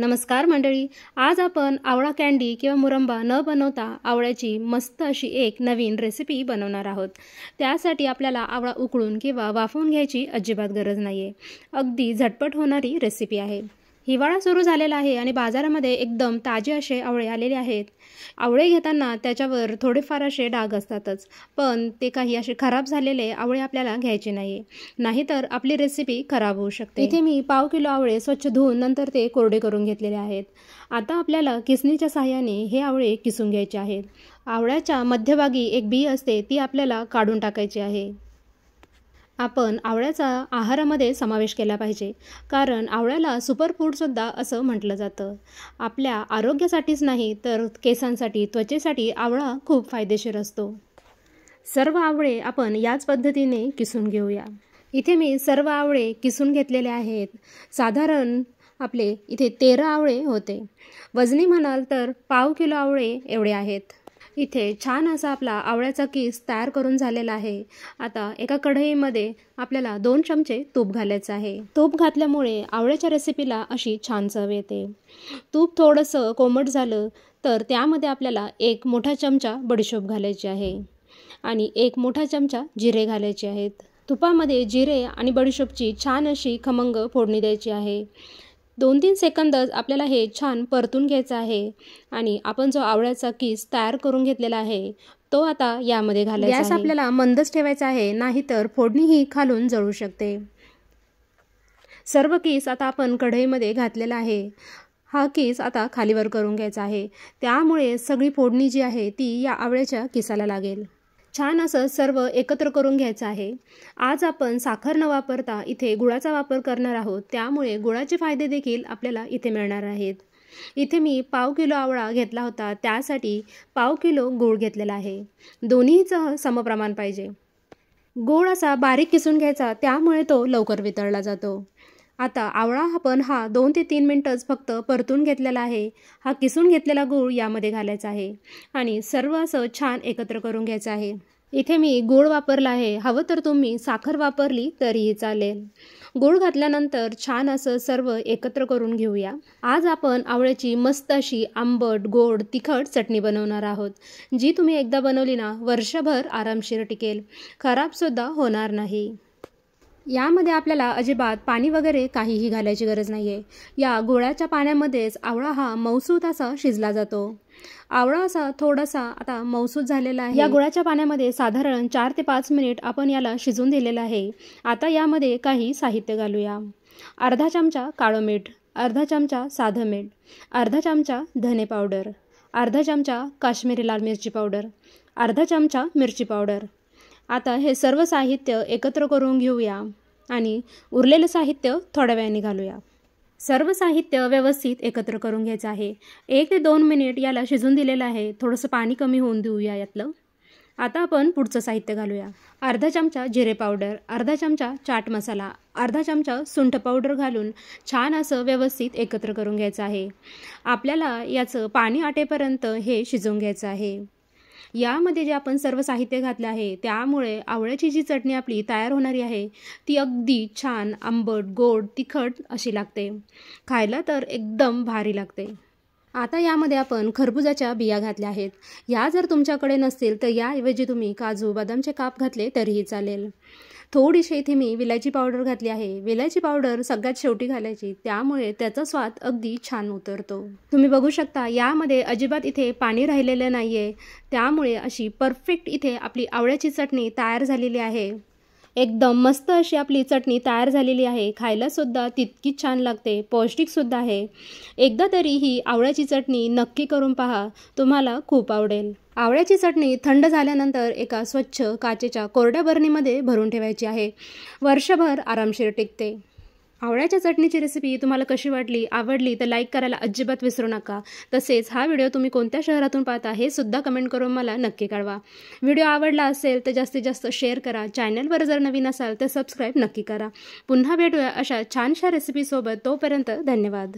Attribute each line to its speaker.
Speaker 1: नमस्कार मंडळी आज आपण आवळा कँडी किंवा मुरंबा न बनवता आवळ्याची मस्त अशी एक नवीन रेसिपी बनवणार आहोत त्यासाठी आपल्याला आवळा उकळून किंवा वाफवून घ्यायची अजिबात गरज नाही आहे अगदी झटपट होणारी रेसिपी आहे हिवाळा सुरू झालेला आहे आणि बाजारामध्ये एकदम ताजे असे आवळे आलेले आहेत आवळे घेताना त्याच्यावर थोडेफार असे डाग असतातच पण ते काही असे खराब झालेले आवळे आपल्याला घ्यायचे नाही नाहीतर आपली रेसिपी खराब होऊ शकते इथे मी पाव किलो आवळे स्वच्छ धुवून नंतर ते कोरडे करून घेतलेले आहेत आता आपल्याला किसणीच्या साहाय्याने हे आवळे किसून घ्यायचे आहेत आवळ्याच्या मध्यभागी एक बी असते ती आपल्याला काढून टाकायची आहे आपण आवळ्याचा आहारामध्ये समावेश केला पाहिजे कारण आवळ्याला सुपरफूडसुद्धा असं म्हटलं जातं आपल्या आरोग्यासाठीच नाही तर केसांसाठी त्वचेसाठी आवळा खूप फायदेशीर असतो सर्व आवळे आपण याच पद्धतीने किसून घेऊया इथे मी सर्व आवळे किसून घेतलेले आहेत साधारण आपले इथे तेरा आवळे होते वजनी म्हणाल तर पाव किलो आवळे एवढे आहेत इथे छान असा आपला आवळ्याचा कीस तयार करून झालेला आहे आता एका कढईमध्ये आपल्याला दोन चमचे तूप घालायचं आहे तूप घातल्यामुळे आवळ्याच्या रेसिपीला अशी छान चव येते तूप थोडंसं कोमट झालं तर त्यामध्ये आपल्याला एक मोठा चमचा बडीशोप घालायची आहे आणि एक मोठा चमचा जिरे घालायचे आहेत तुपामध्ये जिरे आणि बडीशोपची छान अशी खमंग फोडणी द्यायची आहे दोन तीन सेकंदच आपल्याला हे छान परतून घ्यायचं आहे आणि आपण जो आवळ्याचा किस तयार करून घेतलेला आहे तो आता यामध्ये घालायचा गॅस आपल्याला मंदच ठेवायचा आहे नाहीतर फोडणी ही खालून जळू शकते सर्व किस आता आपण कढईमध्ये घातलेला आहे हा किस आता खालीवर करून घ्यायचा आहे त्यामुळे सगळी फोडणी जी आहे ती या आवळ्याच्या किसाला लागेल छान असं सर्व एकत्र करून घ्यायचं आहे आज आपण साखर न वापरता इथे गुळाचा वापर करणार आहोत त्यामुळे गुळाचे फायदे देखील आपल्याला इथे मिळणार आहेत इथे मी पाव किलो आवळा घेतला होता त्यासाठी पाव किलो गुळ घेतलेला आहे दोन्हीचं समप्रमाण पाहिजे गोळ असा बारीक किसून घ्यायचा त्यामुळे तो लवकर वितळला जातो आता आवळा आपण हा दोन ते तीन मिनटंच फक्त परतून घेतलेला आहे हा किसून घेतलेला गूळ यामध्ये घालायचा आहे आणि सर्व असं छान एकत्र करून घ्यायचं आहे इथे मी गूळ वापरला आहे हवं तर तुम्ही साखर वापरली तरीही चालेल गूळ घातल्यानंतर छान असं सर्व एकत्र करून घेऊया आज आपण आवळ्याची मस्त अशी आंबट गोड तिखट चटणी बनवणार आहोत जी तुम्ही एकदा बनवली ना वर्षभर आरामशीर टिकेल खराबसुद्धा होणार नाही यामध्ये आपल्याला अजिबात पाणी वगैरे काहीही घालायची गरज नाही आहे या गोळ्याच्या पाण्यामध्येच आवळा हा मौसूत असा शिजला जातो आवळा असा थोडासा आता मौसूद झालेला आहे या गोळ्याच्या पाण्यामध्ये साधारण चार ते पाच मिनिट आपण याला शिजून दिलेलं आहे आता यामध्ये काही साहित्य घालूया अर्धा चमचा काळो मीठ अर्धा चमचा साधं मीठ अर्धा चमचा धने पावडर अर्धा चमचा काश्मीरी लाल मिरची पावडर अर्धा चमचा मिरची पावडर आता हे सर्व साहित्य एकत्र करून घेऊया आणि उरलेलं साहित्य थोड्या वेळाने घालूया सर्व साहित्य व्यवस्थित एकत्र करून घ्यायचं आहे एक ते दोन मिनिट याला शिजून दिलेलं आहे थोडंसं पाणी कमी होऊन देऊया यातलं आता आपण पुढचं साहित्य घालूया अर्धा चमचा जिरे पावडर अर्धा चमचा चाट मसाला अर्धा चमचा सुंठ पावडर घालून छान असं व्यवस्थित एकत्र करून घ्यायचं आहे आपल्याला याचं पाणी आटेपर्यंत हे शिजवून घ्यायचं आहे यामध्ये जे आपण सर्व साहित्य घातले आहे त्यामुळे आवळ्याची जी चटणी आपली तयार होणारी आहे ती अगदी छान आंबट गोड तिखट अशी लागते खायला तर एकदम भारी लागते आता यामध्ये आपण खरबुजाच्या बिया घातल्या आहेत या जर तुमच्याकडे नसतील तर याऐवजी तुम्ही काजू बदामचे काप घातले तरीही चालेल थोडीशी इथे मी विलायची पावडर घातली आहे विलायची पावडर सगळ्यात शेवटी घालायची त्यामुळे त्याचा स्वाद अगदी छान उतरतो तुम्ही बघू शकता यामध्ये अजिबात इथे पाणी राहिलेलं नाही आहे त्यामुळे अशी परफेक्ट इथे आपली आवळ्याची चटणी तयार झालेली आहे एकदम मस्त अशी आपली चटणी तयार झालेली आहे खायलासुद्धा तितकीच छान लागते पौष्टिकसुद्धा आहे एकदा तरी ही आवळ्याची चटणी नक्की करून पहा तुम्हाला खूप आवडेल आवळ्याची चटणी थंड झाल्यानंतर एका स्वच्छ काचेच्या कोरड्या बरणीमध्ये भरून ठेवायची आहे वर्षभर आरामशीर टिकते आवळ्याच्या चटणीची रेसिपी तुम्हाला कशी वाटली आवडली तर लाईक करायला अजिबात विसरू नका तसेच हा व्हिडिओ तुम्ही कोणत्या शहरातून पाहता हे सुद्धा कमेंट करून मला नक्की कळवा व्हिडिओ आवडला असेल तर जास्तीत जास्त शेअर करा चॅनलवर जर नवीन असाल तर सबस्क्राईब नक्की करा पुन्हा भेटूया अशा छानशा रेसिपीसोबत तोपर्यंत धन्यवाद